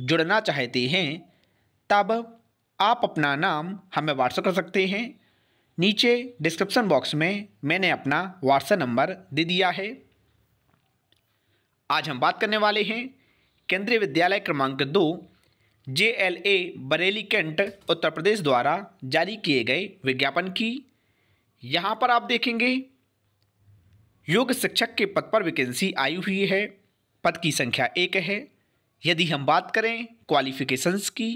जुड़ना चाहते हैं तब आप अपना नाम हमें व्हाट्सएप कर सकते हैं नीचे डिस्क्रिप्शन बॉक्स में मैंने अपना व्हाट्सएप नंबर दे दिया है आज हम बात करने वाले हैं केंद्रीय विद्यालय क्रमांक दो J L A Bareilly Cantt Uttar Pradesh द्वारा जारी किए गए विज्ञापन की यहाँ पर आप देखेंगे योग्य शिक्षक के पद पर वैकेंसी आई हुई है पद की संख्या एक है यदि हम बात करें क्वालिफ़िकेशंस की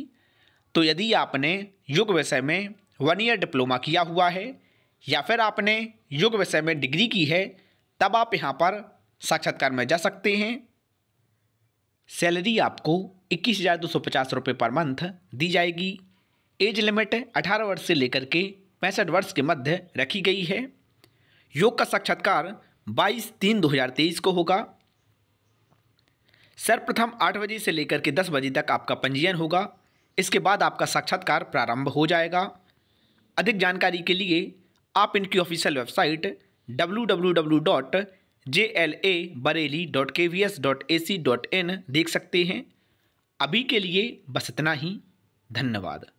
तो यदि आपने योग विषय में वन ईयर डिप्लोमा किया हुआ है या फिर आपने योग विषय में डिग्री की है तब आप यहाँ पर साक्षात्कार में जा सकते हैं सैलरी आपको इक्कीस हज़ार दो सौ पचास रुपये पर मंथ दी जाएगी एज लिमिट अठारह वर्ष से लेकर के पैंसठ वर्ष के मध्य रखी गई है योग का साक्षात्कार बाईस तीन दो हज़ार तेईस को होगा सर्वप्रथम आठ बजे से लेकर के दस बजे तक आपका पंजीयन होगा इसके बाद आपका साक्षात्कार प्रारंभ हो जाएगा अधिक जानकारी के लिए आप इनकी official website W dot J L A Bareilly dot K V S dot A C dot in देख सकते हैं अभी के लिए बस इतना ही धन्यवाद